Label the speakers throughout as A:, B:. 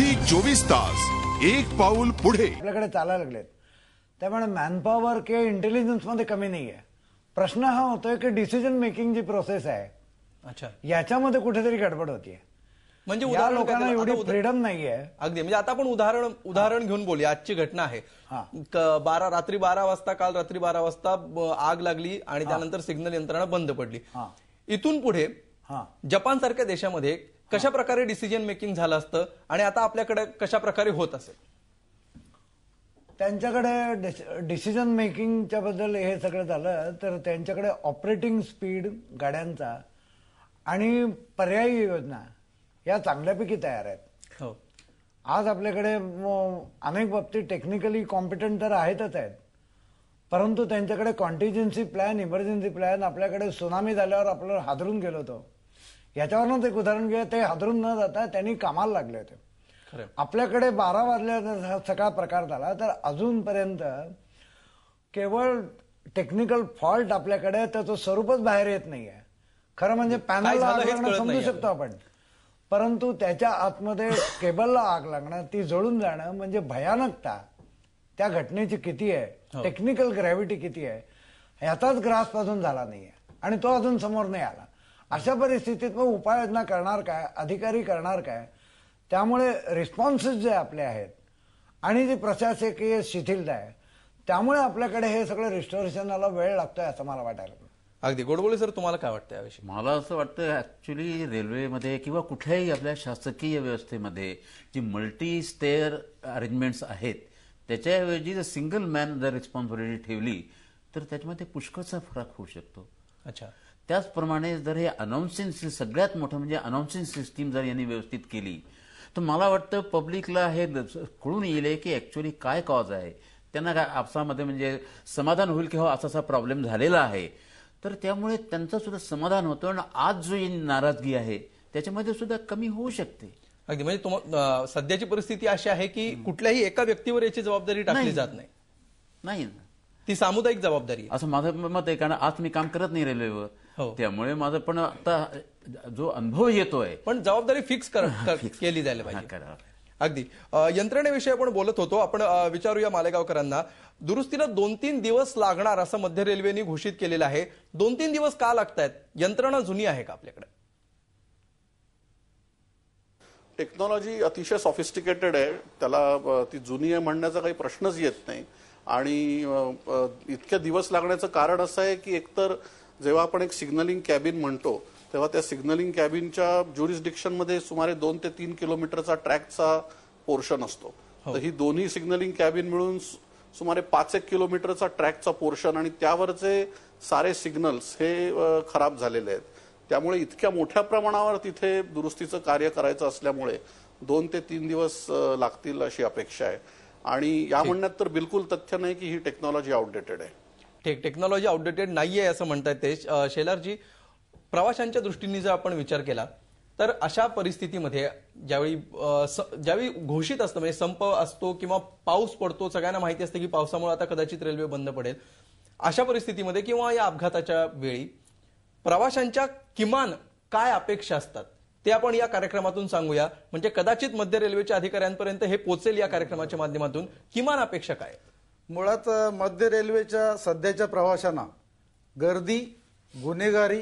A: Zee चोवीस तास एक पाऊल पुढे
B: आपल्याकडे चालायला लागलेत त्यामुळे मॅनपॉवर किंवा मध्ये कमी नाहीये प्रश्न हा होतोय की डिसिजन मेकिंग जी प्रोसेस आहे अच्छा याच्यामध्ये कुठेतरी गडबड होतीये म्हणजे उदाहरण लोकांना एवढी फ्रीडम नाहीये
C: अगदी म्हणजे आता आपण उदाहरण उदाहरण घेऊन बोलूया आजची घटना आहे बारा रात्री बारा वाजता काल रात्री बारा वाजता आग लागली आणि त्यानंतर सिग्नल यंत्रणा बंद पडली इथून पुढे हा जपान सारख्या देशामध्ये कशा प्रकारे डिसिजन मेकिंग झालं असतं आणि आता आपल्याकडे कशा प्रकारे होत असेल
B: त्यांच्याकडे डिसिजन मेकिंगच्या बद्दल हे सगळं झालं तर त्यांच्याकडे ऑपरेटिंग स्पीड गाड्यांचा आणि पर्यायी योजना या चांगल्यापैकी तयार आहेत हो आज आपल्याकडे अनेक बाबतीत टेक्निकली कॉम्पिटंट तर आहेतच आहेत परंतु त्यांच्याकडे कॉन्टिजन्सी प्लॅन इमर्जन्सी प्लॅन आपल्याकडे सुनामी झाल्यावर आपलं हादरून गेलो होतो याच्यावरनं एक उदाहरण घ्या ते हादरून न जाता त्यांनी कामाला लागले होते आपल्याकडे बारा वाजल्याचा सगळा प्रकार झाला तर अजूनपर्यंत केवळ टेक्निकल फॉल्ट आपल्याकडे त्याचं स्वरूपच बाहेर येत नाहीये खरं म्हणजे पॅनलला समजू शकतो आपण परंतु त्याच्या आतमध्ये केबलला आग लागणं ती जळून जाणं म्हणजे भयानकता त्या घटनेची किती आहे टेक्निकल हो. ग्रॅव्हिटी किती आहे ह्याचाच ग्रास अजून झाला नाहीये आणि तो अजून समोर नाही आला अशा परिस्थितीत मग उपाययोजना करणार काय अधिकारी करणार काय त्यामुळे रिस्पॉन्सेस जे आपले आहेत आणि जी प्रशासकीय शिथिलता आहे त्यामुळे आपल्याकडे हे सगळं रिस्टोरेशनला वेळ लागतोय असं मला वाटायला
D: अगदी गोडबोले सर तुम्हाला काय वाटतं याविषयी मला असं वाटतं ॲक्च्युली रेल्वेमध्ये किंवा कुठल्याही आपल्या शासकीय व्यवस्थेमध्ये जी मल्टी स्टेअर अरेंजमेंट्स आहेत त्याच्याऐवजी जर सिंगल मॅन जर रिस्पॉन्सिबिलिटी ठेवली तर त्याच्यामध्ये पुष्कळचा फरक होऊ शकतो अच्छा त्याचप्रमाणे जर हे अनाऊन्सिंग सगळ्यात मोठं म्हणजे अनाऊन्सिंग सिस्टीम जर यांनी व्यवस्थित केली तर मला वाटतं पब्लिकला हे कळून येईल की ऍक्च्युली काय कॉज आहे त्यांना काय आपसामध्ये म्हणजे समाधान होईल की हो असा असा प्रॉब्लेम झालेला आहे तर त्यामुळे त्यांचा सुद्धा समाधान होतं आणि आज जो नाराजगी आहे त्याच्यामध्ये सुद्धा कमी होऊ शकते अगदी म्हणजे सध्याची परिस्थिती अशी आहे की कुठल्याही एका व्यक्तीवर याची जबाबदारी टाकली जात नाही नाही ना ती सामुदायिक जबाबदारी असं माझं मत आहे कारण आज मी काम करत नाही रेल्वेवर हो. त्यामुळे माझं पण आता जो अनुभव येतोय पण जबाबदारी फिक्स कर, केली जायला पाहिजे
C: अगदी यंत्रणेविषयी आपण बोलत होतो आपण विचारूया मालेगावकरांना दुरुस्तीला दोन तीन दिवस लागणार असं मध्य रेल्वेने घोषित केलेलं आहे दोन तीन दिवस का लागतायत यंत्रणा जुनी आहे का आपल्याकडे
A: टेक्नॉलॉजी अतिशय सॉफिस्टिकेटेड आहे त्याला ती जुनी आहे म्हणण्याचा काही प्रश्नच येत नाही आणि इतक्या दिवस लागण्याचं कारण असं आहे की एकतर जेव्हा आपण एक सिग्नलिंग कॅबिन म्हणतो तेव्हा त्या सिग्नलिंग कॅबिनच्या ज्युरिस्डिक्शनमध्ये सुमारे दोन ते तीन किलोमीटरचा ट्रॅकचा पोर्शन असतो हो. तर ही दोन्ही सिग्नलिंग कॅबिन मिळून सुमारे पाच एक किलोमीटरचा ट्रॅकचा पोर्शन आणि त्यावरचे सारे सिग्नल्स हे खराब झालेले आहेत त्यामुळे इतक्या मोठ्या प्रमाणावर तिथे दुरुस्तीचं कार्य करायचं असल्यामुळे दोन ते तीन दिवस लागतील अशी अपेक्षा आहे आणि या म्हणण्यात तर बिलकुल तथ्य नाही की ही टेक्नॉलॉजी आउटडेटेड आहे
C: ठीक टेक्नॉलॉजी आउटडेटेड नाही आहे असं म्हणतात ते शेलारजी प्रवाशांच्या दृष्टीने जर आपण विचार केला तर अशा परिस्थितीमध्ये ज्यावेळी ज्यावेळी घोषित असतं म्हणजे संप असतो किंवा पाऊस पडतो सगळ्यांना माहिती असते की पावसामुळे आता कदाचित रेल्वे बंद पडेल अशा परिस्थितीमध्ये किंवा या अपघाताच्या वेळी प्रवाशांच्या किमान काय अपेक्षा असतात ते आपण या कार्यक्रमातून सांगूया म्हणजे कदाचित मध्य रेल्वेच्या अधिकाऱ्यांपर्यंत हे पोचेल या कार्यक्रमाच्या माध्यमातून किमान अपेक्षा काय
A: मुळात मध्य रेल्वेच्या सध्याच्या प्रवाशांना गर्दी गुन्हेगारी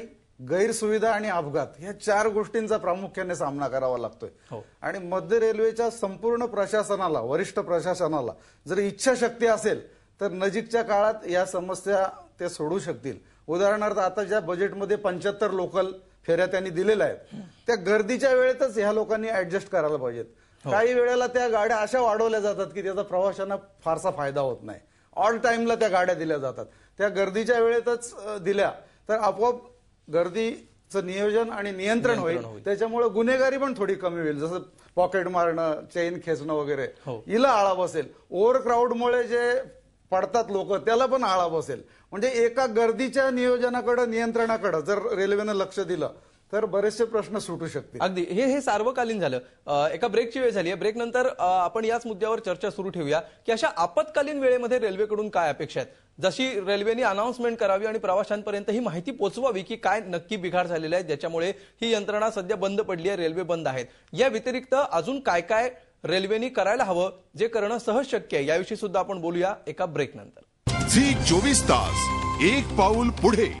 A: गैरसुविधा आणि अपघात या चार गोष्टींचा प्रामुख्याने सामना करावा लागतोय हो. आणि मध्य रेल्वेच्या संपूर्ण प्रशासनाला वरिष्ठ प्रशासनाला जर इच्छाशक्ती असेल तर नजीकच्या काळात या समस्या ते सोडू शकतील उदाहरणार्थ आता ज्या बजेटमध्ये पंच्याहत्तर लोकल फेऱ्या त्यांनी दिलेल्या आहेत त्या गर्दीच्या वेळेतच ह्या लोकांनी ऍडजस्ट करायला पाहिजेत हो. काही वेळेला त्या गाड्या अशा वाढवल्या जातात की त्याचा प्रवाशांना फारसा फायदा होत नाही ऑन टाइमला त्या गाड्या दिल्या जातात त्या गर्दीच्या वेळेतच दिल्या तर आपोआप गर्दीचं नियोजन आणि नियंत्रण होईल त्याच्यामुळे गुन्हेगारी पण थोडी कमी होईल जसं पॉकेट मारणं चेन खेचणं वगैरे हिला हो. आळा बसेल ओव्हर क्राऊडमुळे जे पडतात लोक त्याला पण आळा बसेल म्हणजे एका गर्दीच्या नियोजनाकडं नियंत्रणाकडे जर रेल्वेनं लक्ष दिलं तर बरेचसे प्रश्न सुटू शकतील
C: अगदी हे हे सार्वकालीन झालं एका ब्रेकची वेळ झाली आहे ब्रेक नंतर आपण याच मुद्द्यावर चर्चा सुरू ठेवूया की अशा आपत्कालीन वेळेमध्ये रेल्वेकडून काय अपेक्षा आहेत जशी रेल्वेने अनाउन्समेंट करावी आणि प्रवाशांपर्यंत ही माहिती पोचवावी की काय नक्की बिघाड झालेला आहे ज्याच्यामुळे ही यंत्रणा सध्या बंद पडली आहे रेल्वे बंद आहेत या व्यतिरिक्त अजून काय काय रेल्वेनी करायला हवं जे करणं सहज शक्य आहे याविषयी सुद्धा आपण बोलूया एका ब्रेक नंतर झी चोवीस तास एक पाऊल पुढे